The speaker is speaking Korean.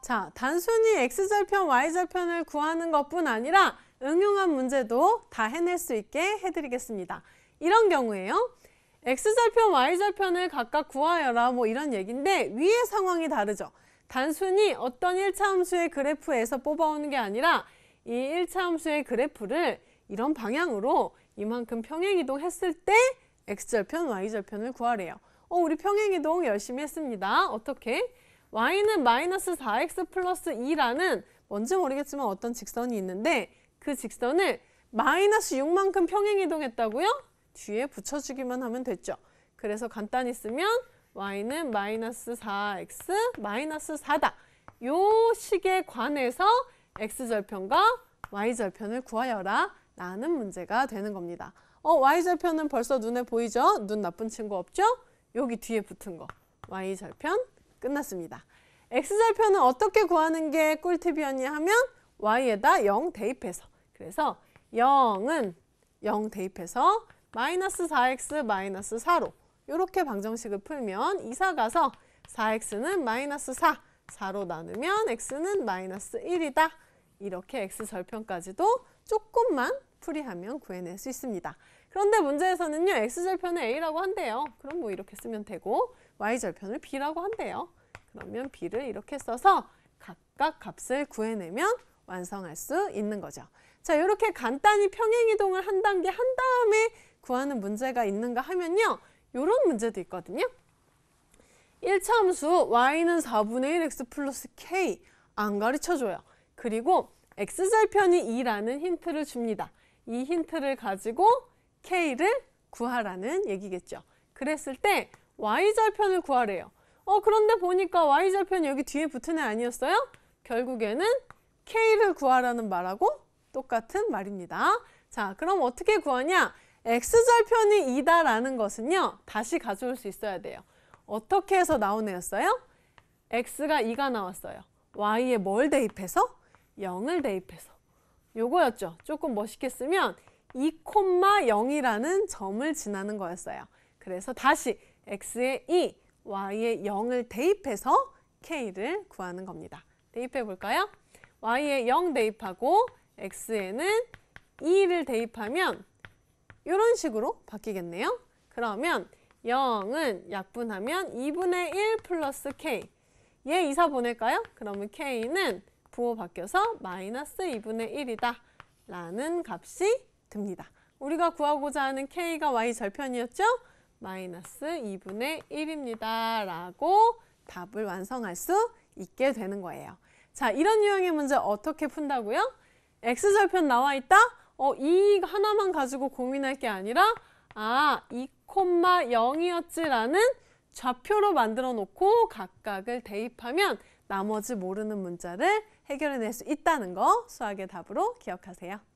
자, 단순히 X절편, Y절편을 구하는 것뿐 아니라 응용한 문제도 다 해낼 수 있게 해드리겠습니다. 이런 경우에요. X절편, Y절편을 각각 구하여라 뭐 이런 얘기인데 위의 상황이 다르죠. 단순히 어떤 1차 함수의 그래프에서 뽑아오는 게 아니라 이 1차 함수의 그래프를 이런 방향으로 이만큼 평행이동 했을 때 X절편, Y절편을 구하래요. 어, 우리 평행이동 열심히 했습니다. 어떻게? y는 마이너스 4x 플러스 2라는 뭔지 모르겠지만 어떤 직선이 있는데 그 직선을 마이너스 6만큼 평행이동했다고요? 뒤에 붙여주기만 하면 됐죠. 그래서 간단히 쓰면 y는 마이너스 4x 마이너스 4다. 요 식에 관해서 x절편과 y절편을 구하여라 라는 문제가 되는 겁니다. 어, y절편은 벌써 눈에 보이죠? 눈 나쁜 친구 없죠? 여기 뒤에 붙은 거 y절편 끝났습니다. x절편은 어떻게 구하는 게 꿀팁이었냐 하면 y에다 0 대입해서 그래서 0은 0 대입해서 마이너스 4x 마이너스 4로 이렇게 방정식을 풀면 이사 가서 4x는 마이너스 4, 4로 나누면 x는 마이너스 1이다. 이렇게 x절편까지도 조금만 풀이하면 구해낼 수 있습니다. 그런데 문제에서는요. x절편을 a라고 한대요. 그럼 뭐 이렇게 쓰면 되고 y절편을 b라고 한대요. 그러면 b를 이렇게 써서 각각 값을 구해내면 완성할 수 있는 거죠. 자, 이렇게 간단히 평행이동을 한 단계 한 다음에 구하는 문제가 있는가 하면요. 이런 문제도 있거든요. 1차함수 y는 4분의 1x 플러스 k 안 가르쳐줘요. 그리고 x절편이 2라는 힌트를 줍니다. 이 힌트를 가지고 k를 구하라는 얘기겠죠. 그랬을 때 y절편을 구하래요. 어 그런데 보니까 y절편이 여기 뒤에 붙은 애 아니었어요? 결국에는 k를 구하라는 말하고 똑같은 말입니다. 자 그럼 어떻게 구하냐? x절편이 2다라는 것은요. 다시 가져올 수 있어야 돼요. 어떻게 해서 나온 애였어요? x가 2가 나왔어요. y에 뭘 대입해서? 0을 대입해서. 요거였죠. 조금 멋있게 쓰면 2,0이라는 점을 지나는 거였어요. 그래서 다시 x의 2, y의 0을 대입해서 k를 구하는 겁니다. 대입해 볼까요? y에 0 대입하고 x에는 2를 대입하면 이런 식으로 바뀌겠네요. 그러면 0은 약분하면 2분의 1 플러스 k. 얘 이사 보낼까요? 그러면 k는 부호 바뀌어서 마이너스 2분의 1이다. 라는 값이 됩니다 우리가 구하고자 하는 k가 y 절편이었죠? 마이너스 2분의 1입니다. 라고 답을 완성할 수 있게 되는 거예요. 자, 이런 유형의 문제 어떻게 푼다고요? x절편 나와 있다? 어, 이 하나만 가지고 고민할 게 아니라 아, 2,0이었지라는 좌표로 만들어 놓고 각각을 대입하면 나머지 모르는 문자를 해결해낼 수 있다는 거 수학의 답으로 기억하세요.